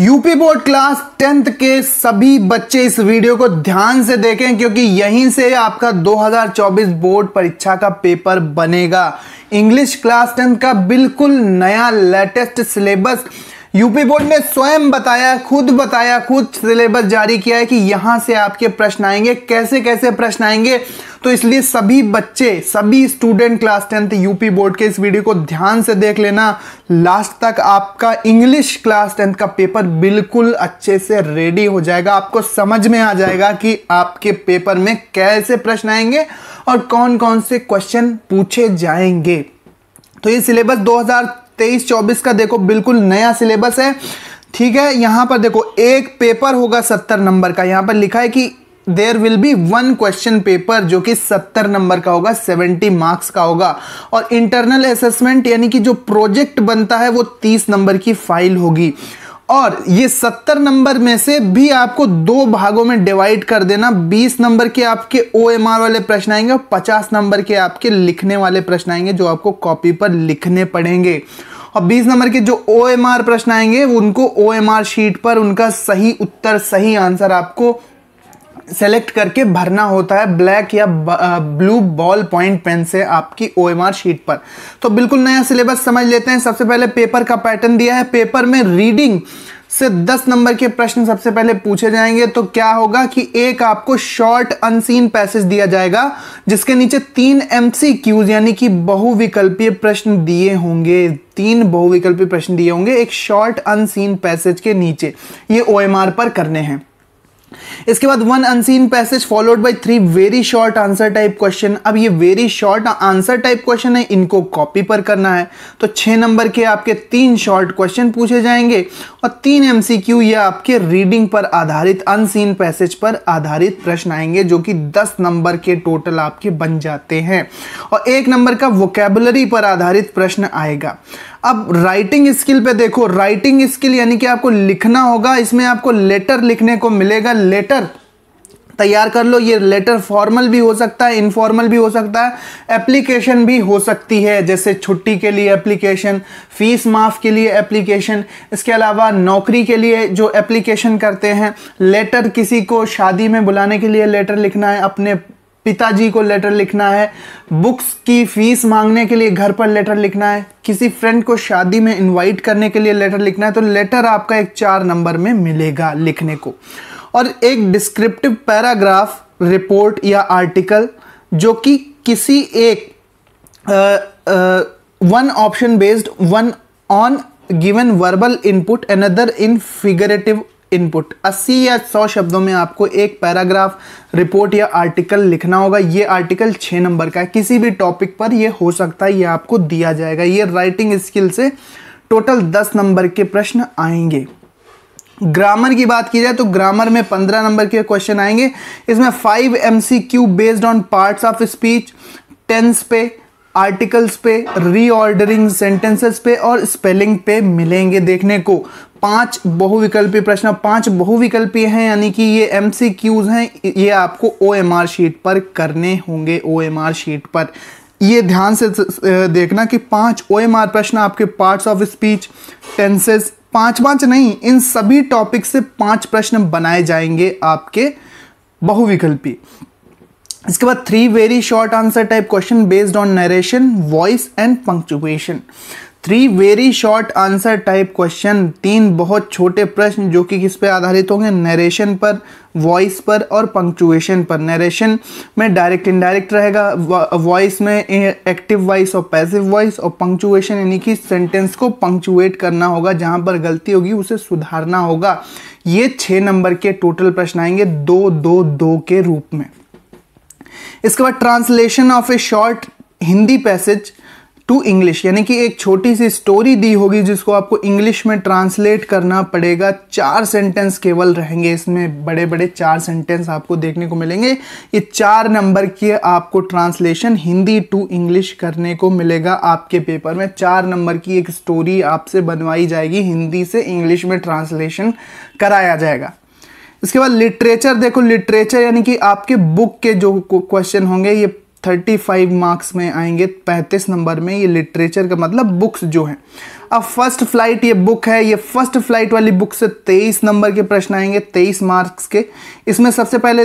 UP board class tenth के सभी बच्चे इस वीडियो को ध्यान से देखें क्योंकि यहीं से आपका 2024 बोर्ड परीक्षा का पेपर बनेगा इंग्लिश क्लास टेंथ का बिल्कुल नया लेटेस्ट सिलेबस यूपी बोर्ड ने स्वयं बताया खुद बताया खुद सिलेबस जारी किया है कि यहां से आपके प्रश्न आएंगे कैसे कैसे प्रश्न आएंगे तो इसलिए सभी बच्चे सभी student class tenth UP board के इस वीडियो को ध्यान से देख लेना लास्ट तक आपका इंग्लिश क्लास टेंथ का पेपर बिल्कुल अच्छे से रेडी हो जाएगा आपको समझ में आ जाएगा कि आपके पेपर में कैसे प्रश्न आएंगे और कौन कौन से क्वेश्चन पूछे जाएंगे तो ये सिलेबस 2000 तेईस चौबीस का देखो बिल्कुल नया सिलेबस है ठीक है यहाँ पर देखो एक पेपर होगा सत्तर नंबर का यहाँ पर लिखा है कि there will be one question paper जो कि सत्तर नंबर का होगा सेवेंटी मार्क्स का होगा और इंटरनल असेसमेंट यानी कि जो प्रोजेक्ट बनता है वो तीस नंबर की फाइल होगी और ये सत्तर नंबर में से भी आपको दो भागों में डिवाइड कर देना बीस नंबर के आपके ओ वाले प्रश्न आएंगे और पचास नंबर के आपके लिखने वाले प्रश्न आएंगे जो आपको कॉपी पर लिखने पड़ेंगे और बीस नंबर के जो ओ प्रश्न आएंगे उनको ओ शीट पर उनका सही उत्तर सही आंसर आपको सेलेक्ट करके भरना होता है ब्लैक या ब्लू बॉल पॉइंट पेन से आपकी ओ शीट पर तो बिल्कुल नया सिलेबस समझ लेते हैं सबसे पहले पेपर का पैटर्न दिया है पेपर में रीडिंग से 10 नंबर के प्रश्न सबसे पहले पूछे जाएंगे तो क्या होगा कि एक आपको शॉर्ट अनसीन पैसेज दिया जाएगा जिसके नीचे तीन एमसीक्यूज यानी कि बहुविकल्पीय प्रश्न दिए होंगे तीन बहुविकल्पीय प्रश्न दिए होंगे एक शॉर्ट अनसीन पैसेज के नीचे ये ओएमआर पर करने हैं इसके बाद one unseen passage followed by three very short answer type question अब ये very short answer type question है इनको कॉपी पर करना है तो छह नंबर के आपके तीन शॉर्ट क्वेश्चन पूछे जाएंगे और तीन एमसीक्यू ये आपके रीडिंग पर आधारित अनसीन पैसेज पर आधारित प्रश्न आएंगे जो कि दस नंबर के टोटल आपके बन जाते हैं और एक नंबर का वोकेबलरी पर आधारित प्रश्न आएगा अब राइटिंग स्किल पे देखो राइटिंग स्किल यानी कि आपको लिखना होगा इसमें आपको लेटर लिखने को मिलेगा लेटर तैयार कर लो ये लेटर फॉर्मल भी हो सकता है इनफॉर्मल भी हो सकता है एप्लीकेशन भी हो सकती है जैसे छुट्टी के लिए एप्लीकेशन फीस माफ़ के लिए एप्लीकेशन इसके अलावा नौकरी के लिए जो एप्लीकेशन करते हैं लेटर किसी को शादी में बुलाने के लिए लेटर लिखना है अपने पिताजी को लेटर लिखना है बुक्स की फीस मांगने के लिए घर पर लेटर लिखना है किसी फ्रेंड को शादी में इनवाइट करने के लिए लेटर लिखना है तो लेटर आपका एक चार नंबर में मिलेगा लिखने को और एक डिस्क्रिप्टिव पैराग्राफ रिपोर्ट या आर्टिकल जो कि किसी एक one option based one on given verbal input another in figurative input 80 या 100 शब्दों में आपको एक पैराग्राफ रिपोर्ट या आर्टिकल लिखना होगा ये आर्टिकल 6 नंबर का है किसी भी टॉपिक पर ये हो सकता है ये आपको दिया जाएगा ये राइटिंग स्किल से टोटल 10 नंबर के प्रश्न आएंगे ग्रामर की बात की जाए तो ग्रामर में पंद्रह नंबर के क्वेश्चन आएंगे इसमें five M C Q based on part of speech tense पे आर्टिकल्स पे रीऑर्डरिंग सेंटेंसेस पे और स्पेलिंग पे मिलेंगे देखने को पांच बहुविकल्पी प्रश्न पांच बहुविकल्पी हैं यानी कि ये एम सी क्यूज हैं ये आपको ओ एम आर शीट पर करने होंगे ओ एम आर शीट पर ये ध्यान से देखना कि पांच ओ एम आर प्रश्न आपके पार्ट्स ऑफ स्पीच टेंसेस पांच पांच नहीं इन सभी टॉपिक से पांच प्रश्न बनाए जाएंगे आपके बहुविकल्पी इसके बाद three very short answer type question based on narration voice and punctuation three very short answer type question तीन बहुत छोटे प्रश्न जो कि किस पे आधारित होंगे नरेशन पर वॉइस पर और पंक्चुएशन पर नरेशन में डायरेक्ट इनडायरेक्ट रहेगा वॉइस में एक्टिव वॉइस और पैसिव वॉइस और पंक्चुएशन यानी कि सेंटेंस को पंक्चुएट करना होगा जहाँ पर गलती होगी उसे सुधारना होगा ये छः नंबर के टोटल प्रश्न आएंगे दो दो दो के रूप में इसके बाद translation of a short Hindi passage to English यानी कि एक छोटी सी स्टोरी दी होगी जिसको आपको इंग्लिश में ट्रांसलेट करना पड़ेगा चार सेंटेंस केवल रहेंगे इसमें बड़े बड़े चार सेंटेंस आपको देखने को मिलेंगे ये चार नंबर के आपको ट्रांसलेशन हिंदी टू इंग्लिश करने को मिलेगा आपके पेपर में चार नंबर की एक स्टोरी आपसे बनवाई जाएगी हिंदी से इंग्लिश में ट्रांसलेशन कराया जाएगा उसके बाद लिटरेचर देखो लिटरेचर यानी कि आपके बुक के जो क्वेश्चन होंगे ये 35 मार्क्स में आएंगे 35 नंबर में ये लिटरेचर का मतलब बुक्स जो हैं अब फर्स्ट फ्लाइट ये बुक है ये फर्स्ट फ्लाइट वाली बुक से 23 नंबर के प्रश्न आएंगे 23 मार्क्स के इसमें सबसे पहले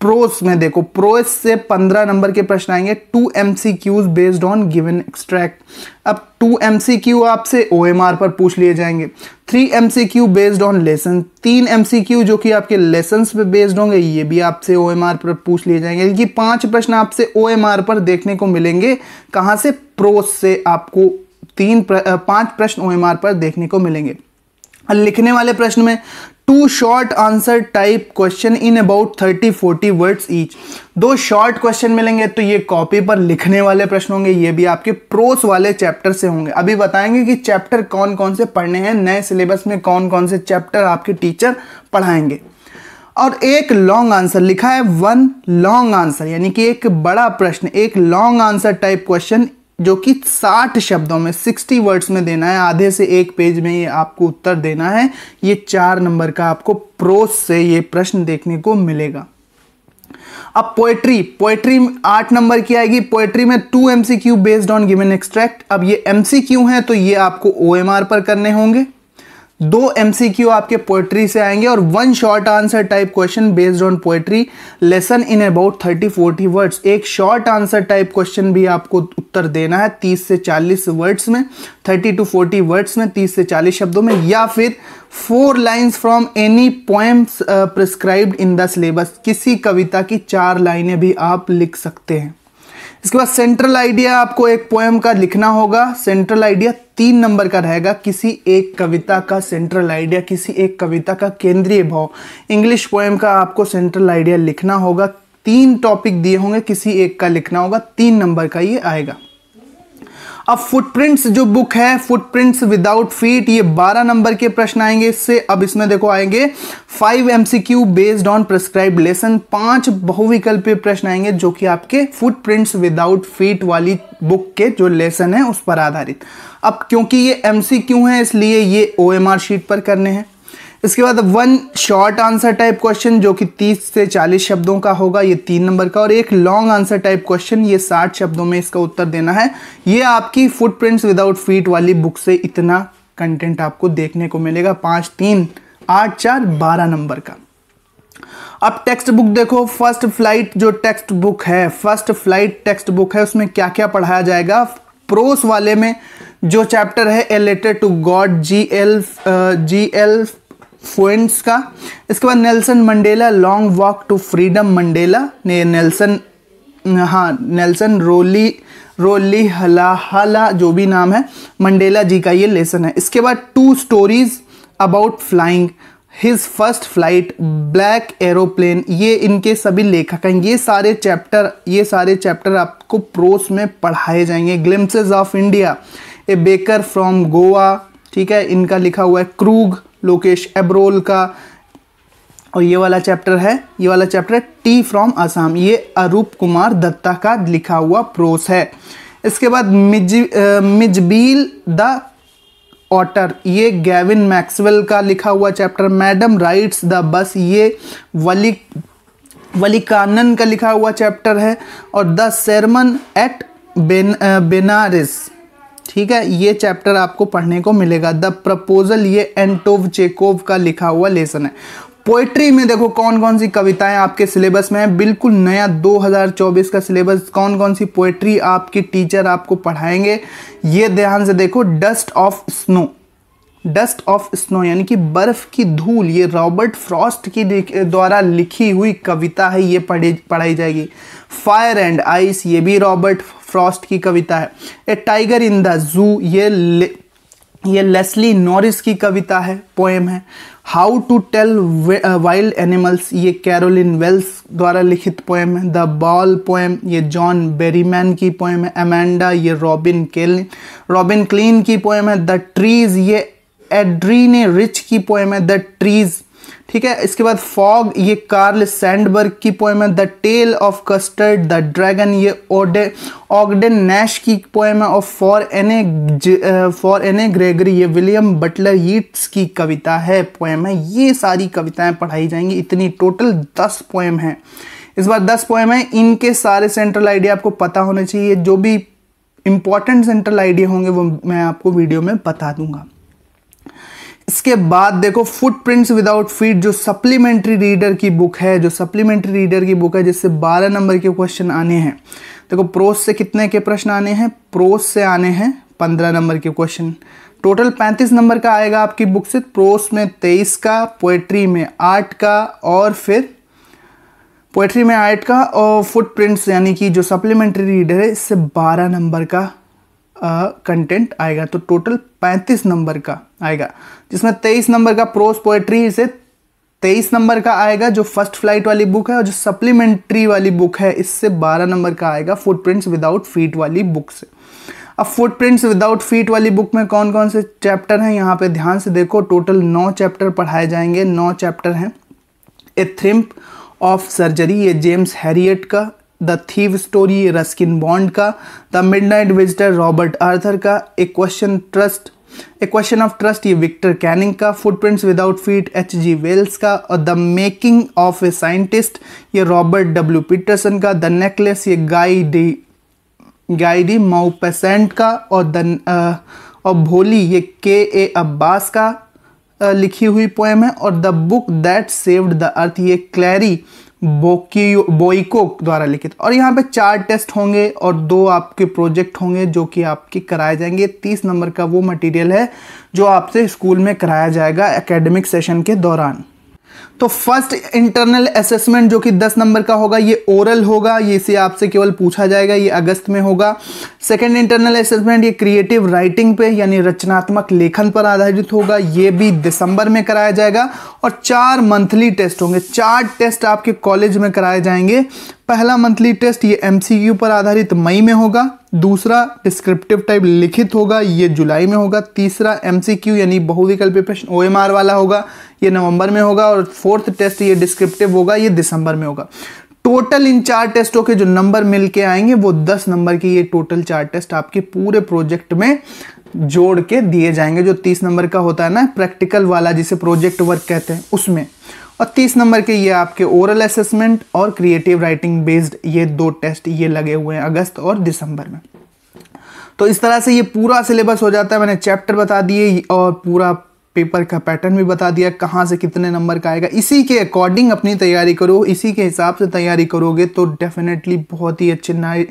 प्रोस में देखो प्रोस से पंद्रह नंबर के प्रश्न आएंगे two M C Qs based on given extract अब टू एम सी क्यू आपसे ओ एम आर पर पूछ लिए जाएंगे three M C Q based on lesson तीन एम सी क्यू जो कि आपके लेसन पे बेस्ड होंगे ये भी आपसे ओ एम आर पर पूछ लिए जाएंगे यानी कि पांच प्रश्न आपसे ओ एम आर पर देखने को मिलेंगे कहाँ से प्रोस से आपको तीन प्र, पांच प्रश्न ओ एम आर पर देखने को मिलेंगे लिखने वाले प्रश्न में two short answer type question in about thirty forty words each दो शॉर्ट क्वेश्चन मिलेंगे तो ये कॉपी पर लिखने वाले प्रश्न होंगे ये भी आपके प्रोस वाले चैप्टर से होंगे अभी बताएंगे कि चैप्टर कौन कौन से पढ़ने हैं नए सिलेबस में कौन कौन से चैप्टर आपके टीचर पढ़ाएंगे और एक लॉन्ग आंसर लिखा है वन लॉन्ग आंसर यानी कि एक बड़ा प्रश्न एक लॉन्ग आंसर टाइप क्वेश्चन जो कि 60 शब्दों में 60 वर्ड्स में देना है आधे से एक पेज में ये आपको उत्तर देना है ये चार नंबर का आपको प्रोस से ये प्रश्न देखने को मिलेगा अब पोएट्री पोएट्री आठ नंबर की आएगी पोएट्री में two MCQ based on given extract अब ये एमसीक्यू हैं तो ये आपको ओएमआर पर करने होंगे दो एमसीक्यू आपके पोएट्री से आएंगे और one short answer type question based on poetry lesson in about thirty forty words एक शॉर्ट आंसर टाइप क्वेश्चन भी आपको उत्तर देना है तीस से चालीस वर्ड्स में थर्टी टू फोर्टी वर्ड्स में तीस से चालीस शब्दों में या फिर four lines from any poems prescribed in the syllabus किसी कविता की चार लाइनें भी आप लिख सकते हैं इसके बाद सेंट्रल आइडिया आपको एक पोएम का लिखना होगा सेंट्रल आइडिया तीन नंबर का रहेगा किसी एक कविता का सेंट्रल आइडिया किसी एक कविता का केंद्रीय भाव इंग्लिश पोएम का आपको सेंट्रल आइडिया लिखना होगा तीन टॉपिक दिए होंगे किसी एक का लिखना होगा तीन नंबर का ये आएगा अब फुटप्रिंट्स जो बुक है फुटप्रिंट्स विदाउट फीट ये 12 नंबर के प्रश्न आएंगे इससे अब इसमें देखो आएंगे five MCQ based on prescribe lesson पांच बहुविकल्पीय प्रश्न आएंगे जो कि आपके फुटप्रिंट्स विदाउट फीट वाली बुक के जो लेसन है उस पर आधारित अब क्योंकि ये एमसीक्यू है इसलिए ये ओएमआर शीट पर करने हैं इसके बाद one short answer type question जो कि 30 से 40 शब्दों का होगा ये तीन नंबर का और एक लॉन्ग आंसर टाइप क्वेश्चन ये 60 शब्दों में इसका उत्तर देना है ये आपकी फुटप्रिंट्स विदाउट फीट वाली बुक से इतना कंटेंट आपको देखने को मिलेगा पाँच तीन आठ चार बारह नंबर का अब टेक्स्ट बुक देखो फर्स्ट फ्लाइट जो टेक्स्ट बुक है फर्स्ट फ्लाइट टेक्स्ट बुक है उसमें क्या क्या पढ़ाया जाएगा प्रोस वाले में जो चैप्टर है a letter to God G L G L Fuentes का इसके बाद Nelson Mandela long walk to freedom Mandela ने नेल्सन हाँ नेल्सन रोली रोली हला हला जो भी नाम है मंडेला जी का ये लेसन है इसके बाद two stories about flying his first flight black aeroplane ये इनके सभी लेखक हैं ये सारे चैप्टर ये सारे चैप्टर आपको प्रोस में पढ़ाए जाएंगे glimpses of India a baker from Goa ठीक है इनका लिखा हुआ है क्रूग लोकेश एब्रोल का और ये वाला चैप्टर है ये वाला चैप्टर टी फ्रॉम आसाम ये अरूप कुमार दत्ता का लिखा हुआ प्रोस है इसके बाद मिज मिजबील द ऑटर ये गैविन मैक्सवेल का लिखा हुआ chapter madam rights the bus ये वली वलिकानन का लिखा हुआ चैप्टर है और the sermon at Ben Benares ठीक है ये चैप्टर आपको पढ़ने को मिलेगा द प्रपोजल ये एंटोव चेकोव का लिखा हुआ लेसन है पोइट्री में देखो कौन कौन सी कविताएं आपके सिलेबस में है बिल्कुल नया 2024 का सिलेबस कौन कौन सी पोइट्री आपके टीचर आपको पढ़ाएंगे ये ध्यान से देखो dust of snow dust of snow यानी कि बर्फ की धूल ये रॉबर्ट फ्रॉस्ट की द्वारा लिखी हुई कविता है ये पढ़ी पढ़ाई जाएगी फायर एंड आइस ये भी रॉबर्ट फ्रॉस्ट की कविता है ए टाइगर इन द जू ये ले, ये लेस्ली नॉरिस की कविता है पोएम है how to tell wild animals ये कैरोलिन वेल्स द्वारा लिखित पोएम है द बॉल पोएम ये जॉन बेरीमैन की पोएम है अमेंडा ये रॉबिन केलिन रॉबिन क्लीन की पोएम है द ट्रीज ये एड्रीने रिच की पोएम है द ट्रीज ठीक है इसके बाद फॉग ये कार्ल सैंडबर्ग की पोएम है the tale of custard the dragon ये ओडे ऑगडन नैश की पोएम है और for Anne for Anne Gregory ये विलियम बटलर यीट्स की कविता है पोएम है ये सारी कविताएं पढ़ाई जाएंगी इतनी टोटल दस पोएम है इस बार दस पोएम है इनके सारे सेंट्रल आइडिया आपको पता होने चाहिए जो भी इंपॉर्टेंट सेंट्रल आइडिया होंगे वो मैं आपको वीडियो में बता दूंगा इसके बाद देखो फुटप्रिंट्स विदाउट फीट जो सप्लीमेंट्री रीडर की बुक है जो सप्लीमेंट्री रीडर की बुक है जिससे 12 नंबर के क्वेश्चन आने हैं देखो प्रोस से कितने के प्रश्न आने हैं प्रोस से आने हैं 15 नंबर के क्वेश्चन टोटल 35 नंबर का आएगा आपकी बुक से प्रोस में 23 का पोएट्री में 8 का और फिर पोएट्री में आर्ट का और फुट यानी कि जो सप्लीमेंट्री रीडर है इससे बारह नंबर का कंटेंट आएगा तो टोटल 35 नंबर का आएगा जिसमें 23 नंबर का प्रोस पोएट्री से 23 नंबर का आएगा जो फर्स्ट फ्लाइट वाली बुक है और जो सप्लीमेंट्री वाली बुक है इससे 12 नंबर का आएगा फुटप्रिंट्स विदाउट फीट वाली बुक से अब फुटप्रिंट्स विदाउट फीट वाली बुक में कौन कौन से चैप्टर हैं यहाँ पे ध्यान से देखो टोटल नौ चैप्टर पढ़ाए जाएंगे नौ चैप्टर हैं ए थ्रिम्प ऑफ सर्जरी ये जेम्स हैरियट का the thief story Ruskin Bond का the night visitor Robert Arthur का a question trust a question of trust ये विक्टर कैनिंग का footprints without feet H G Wells का और the making of a scientist ये Robert W Peterson का the necklace ये Guy D गाई D patient का और द और भोली ये के ए अब्बास का लिखी हुई पोएम है और the book that saved the earth ये क्लैरी बोकी बोइको द्वारा लिखित और यहाँ पे चार टेस्ट होंगे और दो आपके प्रोजेक्ट होंगे जो कि आपके कराए जाएंगे तीस नंबर का वो मटेरियल है जो आपसे स्कूल में कराया जाएगा एकेडमिक सेशन के दौरान तो फर्स्ट इंटरनल असेसमेंट जो कि 10 नंबर का होगा ये ओरल होगा ये इसे आपसे केवल पूछा जाएगा ये अगस्त में होगा सेकंड इंटरनल असेसमेंट ये क्रिएटिव राइटिंग पे यानी रचनात्मक लेखन पर आधारित होगा ये भी दिसंबर में कराया जाएगा और चार मंथली टेस्ट होंगे चार टेस्ट आपके कॉलेज में कराए जाएंगे पहला मंथली टेस्ट ये एम पर आधारित मई में होगा दूसरा डिस्क्रिप्टिव टाइप लिखित होगा ये जुलाई में होगा तीसरा एमसीक्यू यानी बहुविकल्पी प्रश्न ओएमआर वाला होगा ये नवंबर में होगा और फोर्थ टेस्ट ये डिस्क्रिप्टिव होगा ये दिसंबर में होगा टोटल इन चार टेस्टों के जो नंबर मिलके आएंगे वो दस नंबर की ये टोटल चार टेस्ट आपके पूरे प्रोजेक्ट में जोड़ के दिए जाएंगे जो तीस नंबर का होता है ना प्रैक्टिकल वाला जिसे प्रोजेक्ट वर्क कहते हैं उसमें और तीस नंबर के ये आपके ओरल असेसमेंट और क्रिएटिव राइटिंग बेस्ड ये दो टेस्ट ये लगे हुए हैं अगस्त और दिसंबर में तो इस तरह से ये पूरा सिलेबस हो जाता है मैंने चैप्टर बता दिए और पूरा पेपर का पैटर्न भी बता दिया कहाँ से कितने नंबर का आएगा इसी के अकॉर्डिंग अपनी तैयारी करो इसी के हिसाब से तैयारी करोगे तो डेफिनेटली बहुत ही अच्छे नाई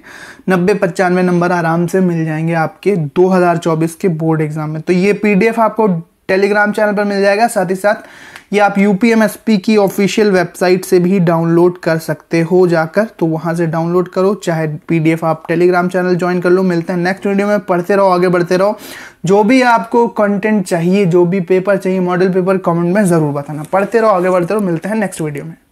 नब्बे पचानवे नंबर आराम से मिल जाएंगे आपके 2024 के बोर्ड एग्ज़ाम में तो ये पीडीएफ आपको टेलीग्राम चैनल पर मिल जाएगा साथ ही साथ ये आप यू की ऑफिशियल वेबसाइट से भी डाउनलोड कर सकते हो जाकर तो वहाँ से डाउनलोड करो चाहे पीडीएफ आप टेलीग्राम चैनल ज्वाइन कर लो मिलते हैं नेक्स्ट वीडियो में पढ़ते रहो आगे बढ़ते रहो जो भी आपको कंटेंट चाहिए जो भी पेपर चाहिए मॉडल पेपर कमेंट में ज़रूर बताना पढ़ते रहो आगे बढ़ते रहो मिलते हैं नेक्स्ट वीडियो में